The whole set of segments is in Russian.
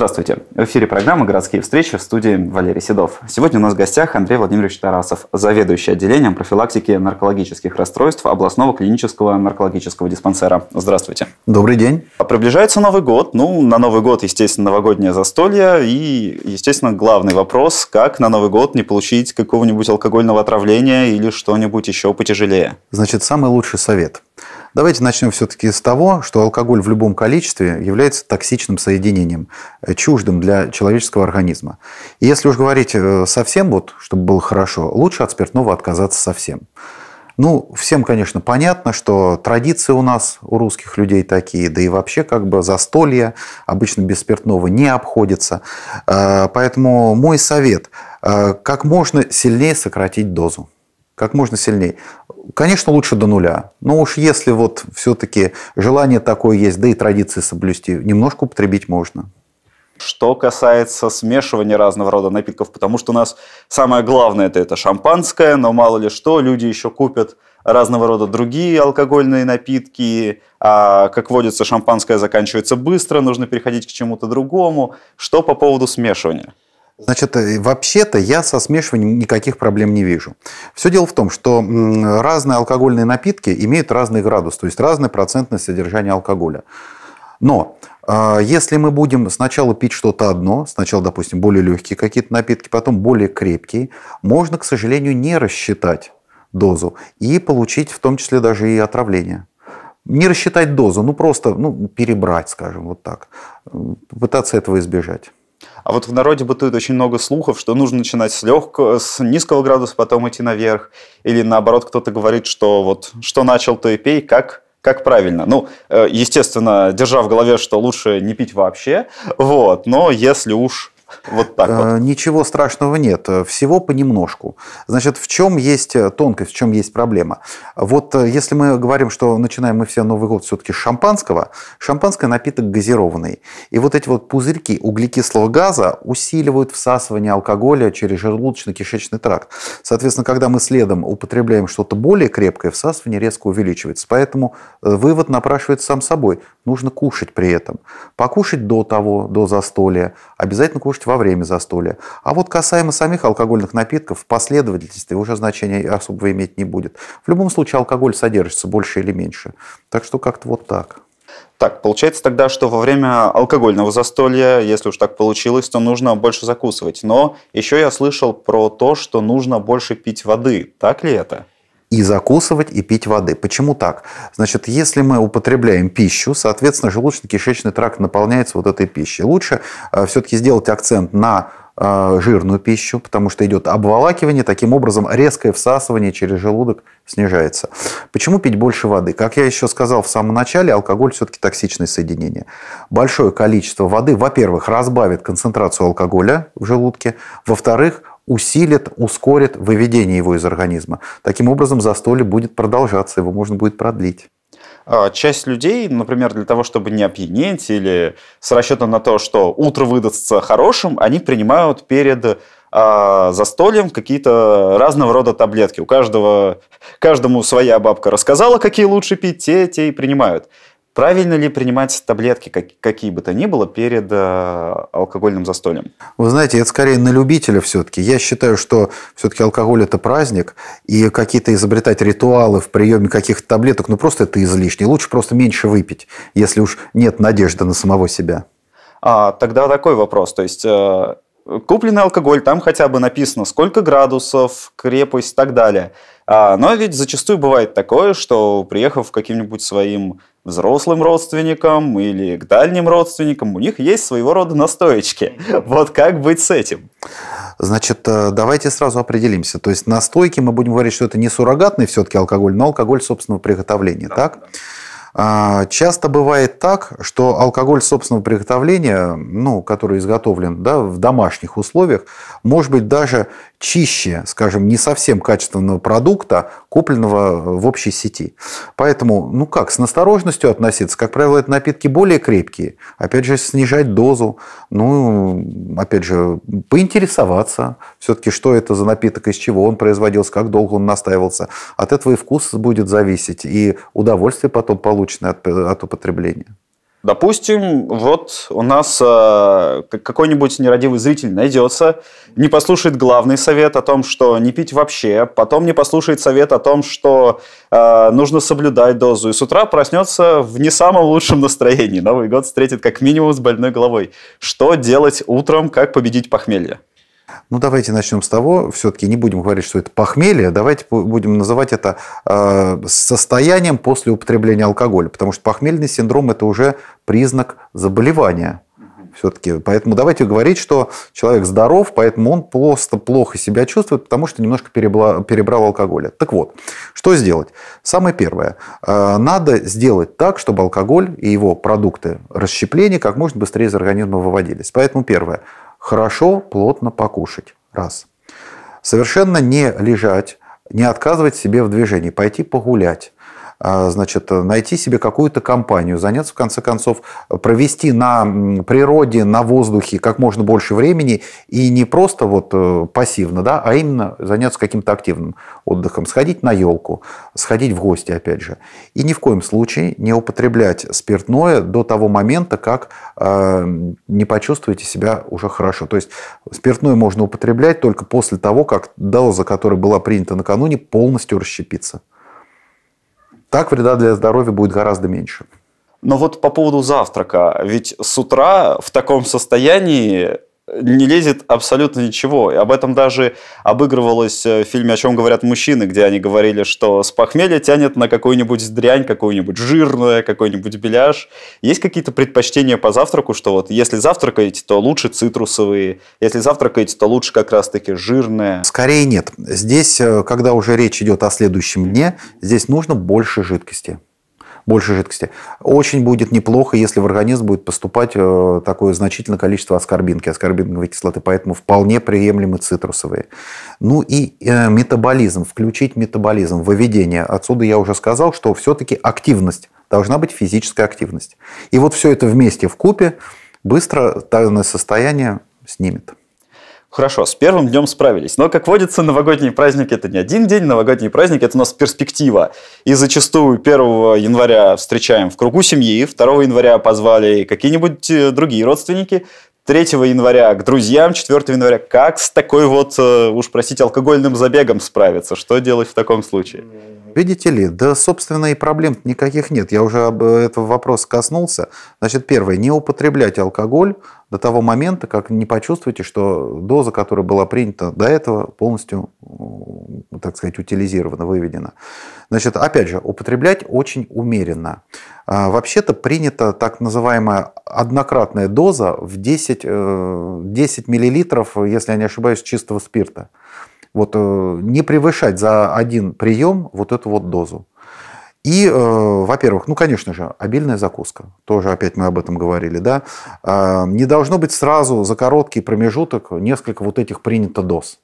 Здравствуйте. В эфире программа «Городские встречи» в студии Валерий Седов. Сегодня у нас в гостях Андрей Владимирович Тарасов, заведующий отделением профилактики наркологических расстройств областного клинического наркологического диспансера. Здравствуйте. Добрый день. А приближается Новый год. Ну, на Новый год, естественно, новогоднее застолье. И, естественно, главный вопрос, как на Новый год не получить какого-нибудь алкогольного отравления или что-нибудь еще потяжелее. Значит, самый лучший совет – Давайте начнем все-таки с того, что алкоголь в любом количестве является токсичным соединением, э, чуждым для человеческого организма. И если уж говорить э, совсем, вот, чтобы было хорошо, лучше от спиртного отказаться совсем. Ну, всем, конечно, понятно, что традиции у нас, у русских людей такие, да и вообще как бы застолья обычно без спиртного не обходится. Э, поэтому мой совет – как можно сильнее сократить дозу как можно сильнее. Конечно, лучше до нуля. Но уж если вот все-таки желание такое есть, да и традиции соблюсти, немножко употребить можно. Что касается смешивания разного рода напитков, потому что у нас самое главное это, это шампанское, но мало ли что, люди еще купят разного рода другие алкогольные напитки. А, как водится, шампанское заканчивается быстро, нужно переходить к чему-то другому. Что по поводу смешивания? Значит, э, вообще-то я со смешиванием никаких проблем не вижу. Все дело в том, что разные алкогольные напитки имеют разный градус, то есть разное процентное содержание алкоголя. Но а, если мы будем сначала пить что-то одно, сначала, допустим, более легкие какие-то напитки, потом более крепкие, можно, к сожалению, не рассчитать дозу и получить в том числе даже и отравление. Не рассчитать дозу, ну просто ну, перебрать, скажем, вот так. Пытаться этого избежать. А вот в народе бытует очень много слухов, что нужно начинать с легкого, с низкого градуса, потом идти наверх. Или наоборот, кто-то говорит, что вот что начал, то и пей, как как правильно. Ну, э, естественно, держа в голове, что лучше не пить вообще, вот, но если уж вот так вот. Э, ничего страшного нет, э, всего понемножку. Значит, в чем есть э, тонкость, в чем есть проблема? Вот если мы говорим, что начинаем мы все Новый год все-таки с шампанского, шампанское напиток газированный. И вот эти вот пузырьки углекислого газа усиливают всасывание алкоголя через желудочно-кишечный тракт. Соответственно, когда мы следом употребляем что-то более крепкое, всасывание резко увеличивается. Поэтому вывод напрашивается сам собой. Нужно кушать при этом. Покушать до того, до застолья. Обязательно кушать кушать во время застолья. А вот касаемо самих алкогольных напитков, последовательности уже значения особого иметь не будет. В любом случае алкоголь содержится больше или меньше. Так что как-то вот так. Так, получается тогда, что во время алкогольного застолья, если уж так получилось, то нужно больше закусывать. Но еще я слышал про то, что нужно больше пить воды. Так ли это? и закусывать, и пить воды. Почему так? Значит, если мы употребляем пищу, соответственно, желудочно-кишечный тракт наполняется вот этой пищей. Лучше э, все-таки сделать акцент на э, жирную пищу, потому что идет обволакивание, таким образом резкое всасывание через желудок снижается. Почему пить больше воды? Как я еще сказал в самом начале, алкоголь все-таки токсичное соединение. Большое количество воды, во-первых, разбавит концентрацию алкоголя в желудке, во-вторых, усилит, ускорит выведение его из организма. Таким образом, застолье будет продолжаться, его можно будет продлить. А часть людей, например, для того, чтобы не опьянеть или с расчетом на то, что утро выдастся хорошим, они принимают перед а застольем какие-то разного рода таблетки. У каждого, каждому своя бабка рассказала, какие лучше пить, те, те и принимают. Правильно ли принимать таблетки, какие бы то ни было, перед э, алкогольным застольем? Вы знаете, это скорее на любителя все-таки. Я считаю, что все-таки алкоголь – это праздник, и какие-то изобретать ритуалы в приеме каких-то таблеток, ну просто это излишне. Лучше просто меньше выпить, если уж нет надежды на самого себя. А, тогда такой вопрос. То есть э, купленный алкоголь, там хотя бы написано, сколько градусов, крепость и так далее – а, но ведь зачастую бывает такое, что приехав к каким-нибудь своим взрослым родственникам или к дальним родственникам, у них есть своего рода настоечки. Вот как быть с этим? Значит, э, давайте сразу определимся. То есть настойки мы будем говорить, что это не суррогатный все-таки алкоголь, но алкоголь собственного приготовления, да, так? Да. А, часто бывает так, что алкоголь собственного приготовления, ну, который изготовлен да, в домашних условиях, может быть даже чище, скажем, не совсем качественного продукта, купленного в общей сети. Поэтому, ну как, с насторожностью относиться. Как правило, это напитки более крепкие. Опять же, снижать дозу. Ну, опять же, поинтересоваться все-таки, что это за напиток, из чего он производился, как долго он настаивался. От этого и вкус будет зависеть, и удовольствие потом получится полученные от, от употребления. Допустим, вот у нас э, какой-нибудь нерадивый зритель найдется, не послушает главный совет о том, что не пить вообще, потом не послушает совет о том, что э, нужно соблюдать дозу, и с утра проснется в не самом лучшем настроении. Новый год встретит как минимум с больной головой. Что делать утром, как победить похмелье? Ну, давайте начнем с того, все-таки не будем говорить, что это похмелье, давайте будем называть это э, состоянием после употребления алкоголя, потому что похмельный синдром – это уже признак заболевания все-таки. Поэтому давайте говорить, что человек здоров, поэтому он просто плохо себя чувствует, потому что немножко перебрал, алкоголя. Так вот, что сделать? Самое первое. Э, надо сделать так, чтобы алкоголь и его продукты расщепления как можно быстрее из организма выводились. Поэтому первое хорошо, плотно покушать. Раз. Совершенно не лежать, не отказывать себе в движении, пойти погулять. А, значит, найти себе какую-то компанию, заняться, в конце концов, провести на природе, на воздухе как можно больше времени и не просто вот э, пассивно, да, а именно заняться каким-то активным отдыхом, сходить на елку, сходить в гости, опять же. И ни в коем случае не употреблять спиртное до того момента, как а, не почувствуете себя уже хорошо. То есть спиртное можно употреблять только после того, как доза, которая была принята накануне, полностью расщепится. Так вреда для здоровья будет гораздо меньше. Но вот по поводу завтрака, ведь с утра в таком состоянии не лезет абсолютно ничего. И об этом даже обыгрывалось э, в фильме «О чем говорят мужчины», где они говорили, что с похмелья тянет на какую-нибудь дрянь, какую-нибудь жирную, какой-нибудь беляш. Есть какие-то предпочтения по завтраку, что вот если завтракаете, то лучше цитрусовые, если завтракаете, то лучше как раз-таки жирные? Скорее нет. Здесь, э, когда уже речь идет о следующем дне, здесь нужно больше жидкости больше жидкости. Очень будет неплохо, если в организм будет поступать э, такое значительное количество аскорбинки, аскорбиновой кислоты, поэтому вполне приемлемы цитрусовые. Ну и э, метаболизм, включить метаболизм, выведение. Отсюда я уже сказал, что все-таки активность, должна быть физическая активность. И вот все это вместе в купе быстро данное состояние снимет. Хорошо, с первым днем справились. Но, как водится, новогодние праздники – это не один день, новогодние праздники – это у нас перспектива. И зачастую 1 января встречаем в кругу семьи, 2 января позвали какие-нибудь э, другие родственники, 3 января к друзьям, 4 января. Как с такой вот, э, уж простите, алкогольным забегом справиться? Что делать в таком случае? Видите ли, да, собственно, и проблем никаких нет. Я уже об э, этого вопроса коснулся. Значит, первое, не употреблять алкоголь до того момента, как не почувствуете, что доза, которая была принята до этого, полностью, так сказать, утилизирована, выведена. Значит, опять же, употреблять очень умеренно. А, вообще-то принята так называемая однократная доза в 10, 10 мл, если я не ошибаюсь, чистого спирта. Вот э, не превышать за один прием вот эту вот дозу. И, э, во-первых, ну, конечно же, обильная закуска. Тоже опять мы об этом говорили, да. А, не должно быть сразу за короткий промежуток несколько вот этих принято доз.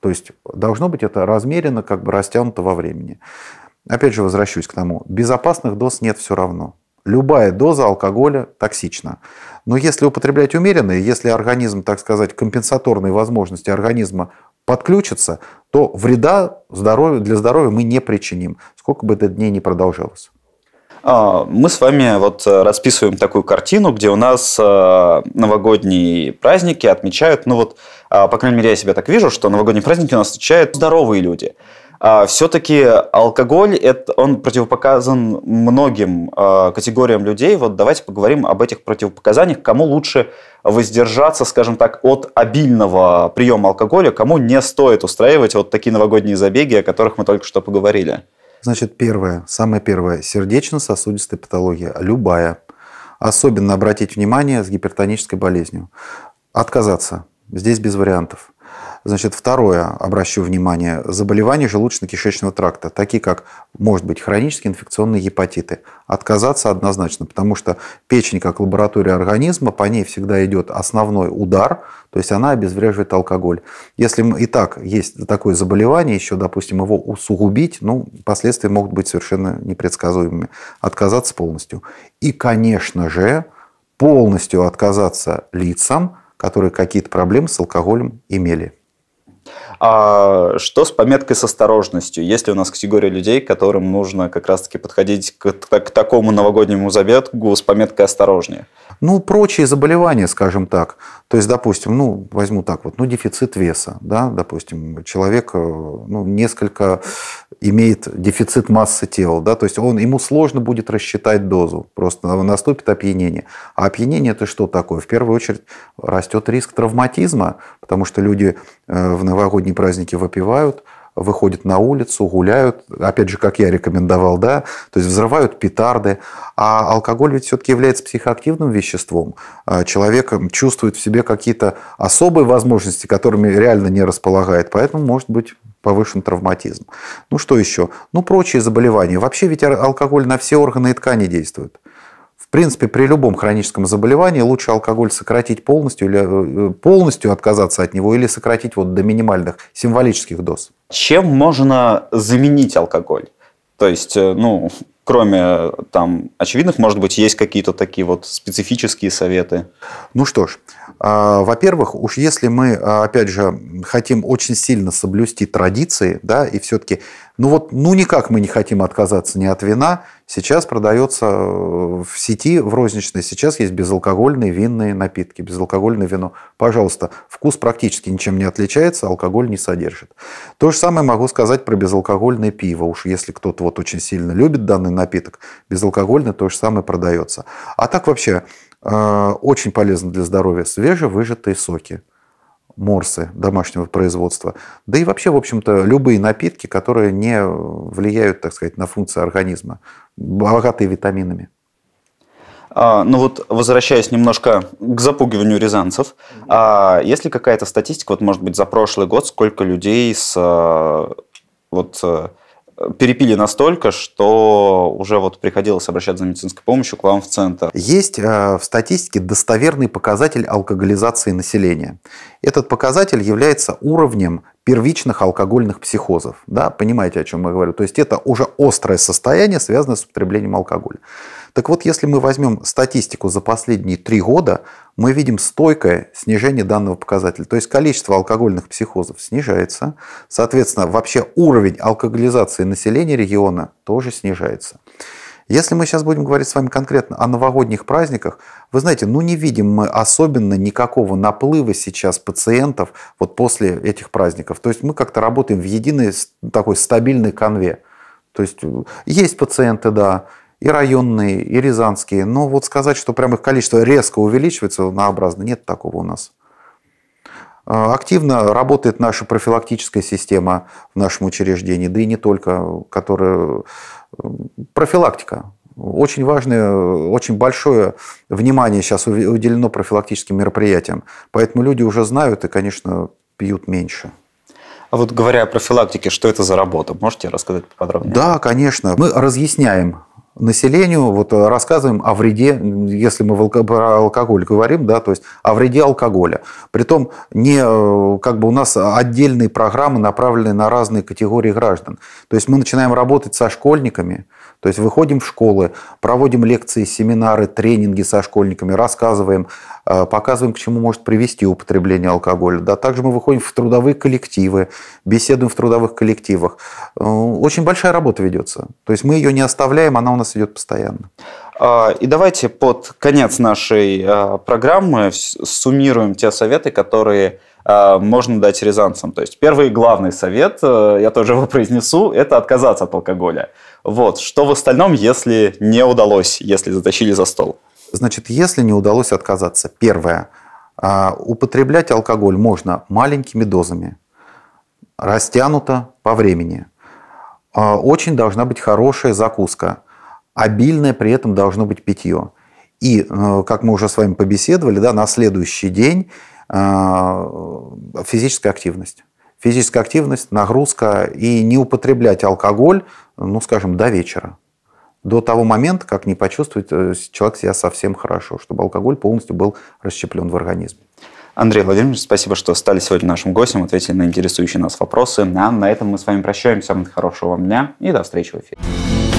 То есть должно быть это размеренно, как бы растянуто во времени. Опять же возвращусь к тому, безопасных доз нет все равно. Любая доза алкоголя токсична. Но если употреблять умеренно, если организм, так сказать, компенсаторные возможности организма подключится, то вреда здоровью, для здоровья мы не причиним, сколько бы это дней не продолжалось. А, мы с вами вот э, расписываем такую картину, где у нас э, новогодние праздники отмечают, ну вот, а, по крайней мере, я себя так вижу, что новогодние праздники у нас отмечают здоровые люди – а, Все-таки алкоголь, это, он противопоказан многим а, категориям людей. Вот давайте поговорим об этих противопоказаниях. Кому лучше воздержаться, скажем так, от обильного приема алкоголя, кому не стоит устраивать вот такие новогодние забеги, о которых мы только что поговорили? Значит, первое, самое первое, сердечно-сосудистая патология, любая. Особенно обратить внимание с гипертонической болезнью. Отказаться. Здесь без вариантов. Значит, второе, обращу внимание, заболевания желудочно-кишечного тракта, такие как, может быть, хронические инфекционные гепатиты. Отказаться однозначно, потому что печень, как лаборатория организма, по ней всегда идет основной удар, то есть она обезвреживает алкоголь. Если и так есть такое заболевание, еще, допустим, его усугубить, ну, последствия могут быть совершенно непредсказуемыми. Отказаться полностью. И, конечно же, полностью отказаться лицам, которые какие-то проблемы с алкоголем имели. А что с пометкой с осторожностью? Есть ли у нас категория людей, которым нужно как раз-таки подходить к, к, к такому новогоднему забегу с пометкой осторожнее? Ну, прочие заболевания, скажем так. То есть, допустим, ну, возьму так вот, ну, дефицит веса, да, допустим, человек, э, ну, несколько имеет дефицит массы тела, да, то есть он, ему сложно будет рассчитать дозу, просто наступит опьянение. А опьянение это что такое? В первую очередь растет риск травматизма, потому что люди э, в новогодние праздники выпивают, выходят на улицу, гуляют, опять же, как я рекомендовал, да, то есть взрывают петарды, а алкоголь ведь все-таки является психоактивным веществом. А человек чувствует в себе какие-то особые возможности, которыми реально не располагает, поэтому может быть повышен травматизм. Ну что еще? Ну прочие заболевания. Вообще ведь алкоголь на все органы и ткани действует. В принципе, при любом хроническом заболевании лучше алкоголь сократить полностью или э, э, полностью отказаться от него или сократить вот до минимальных символических доз. Чем можно заменить алкоголь? То есть, э, ну, кроме там очевидных, может быть, есть какие-то такие вот специфические советы? Ну что ж, а, во-первых, уж если мы, а, опять же, хотим очень сильно соблюсти традиции, да, и все-таки, ну вот, ну никак мы не хотим отказаться ни от вина, сейчас продается э, в сети, в розничной, сейчас есть безалкогольные винные напитки, безалкогольное вино. Пожалуйста, вкус практически ничем не отличается, алкоголь не содержит. То же самое могу сказать про безалкогольное пиво, уж если кто-то вот очень сильно любит данный напиток. Безалкогольный то же самое продается. А так вообще э, очень полезно для здоровья свежевыжатые соки, морсы домашнего производства. Да и вообще, в общем-то, любые напитки, которые не влияют, так сказать, на функции организма, богатые витаминами. А, ну вот, возвращаясь немножко к запугиванию рязанцев, а есть ли какая-то статистика, вот, может быть, за прошлый год, сколько людей с э, вот э, перепили настолько, что уже вот приходилось обращаться за медицинской помощью к вам в центр. Есть э, в статистике достоверный показатель алкоголизации населения. Этот показатель является уровнем первичных алкогольных психозов. Да, понимаете, о чем я говорю? То есть это уже острое состояние, связанное с употреблением алкоголя. Так вот, если мы возьмем статистику за последние три года, мы видим стойкое снижение данного показателя. То есть количество алкогольных психозов снижается. Соответственно, вообще уровень алкоголизации населения региона тоже снижается. Если мы сейчас будем говорить с вами конкретно о новогодних праздниках, вы знаете, ну не видим мы особенно никакого наплыва сейчас пациентов вот после этих праздников. То есть мы как-то работаем в единой такой стабильной конве. То есть э, есть пациенты, да, и районные, и рязанские, но вот сказать, что прям их количество резко увеличивается, наобразно, нет такого у нас. А, активно работает наша профилактическая система в нашем учреждении, да и не только, которая э, профилактика. Очень важное, очень большое внимание сейчас уделено профилактическим мероприятиям. Поэтому люди уже знают и, конечно, пьют меньше. А вот говоря о профилактике, что это за работа? Можете рассказать подробнее? Да, конечно. Мы разъясняем населению вот э, рассказываем о вреде, если мы алко про алкоголь говорим, да, то есть о вреде алкоголя. Притом не э, как бы у нас отдельные программы направлены на разные категории граждан. То есть мы начинаем работать со школьниками, то есть выходим в школы, проводим лекции, семинары, тренинги со школьниками, рассказываем, э, показываем, к чему может привести употребление алкоголя. Да, также мы выходим в трудовые коллективы, беседуем в трудовых коллективах. Э, очень большая работа ведется. То есть мы ее не оставляем, она у нас идет постоянно. А, и давайте под конец нашей э, программы суммируем те советы, которые можно дать рязанцам. То есть первый главный совет, я тоже его произнесу, это отказаться от алкоголя. Вот, что в остальном, если не удалось, если затащили за стол? Значит, если не удалось отказаться, первое, а, употреблять алкоголь можно маленькими дозами, растянуто по времени. А, очень должна быть хорошая закуска, обильное при этом должно быть питье. И, э, как мы уже с вами побеседовали, да, на следующий день а, физическая активность физическая активность, нагрузка и не употреблять алкоголь, ну, скажем, до вечера. До того момента, как не почувствует э, человек себя совсем хорошо, чтобы алкоголь полностью был расщеплен в организме. Андрей Владимирович, спасибо, что стали сегодня нашим гостем, ответили на интересующие нас вопросы. А на этом мы с вами прощаемся. Хорошего вам дня и до встречи в эфире.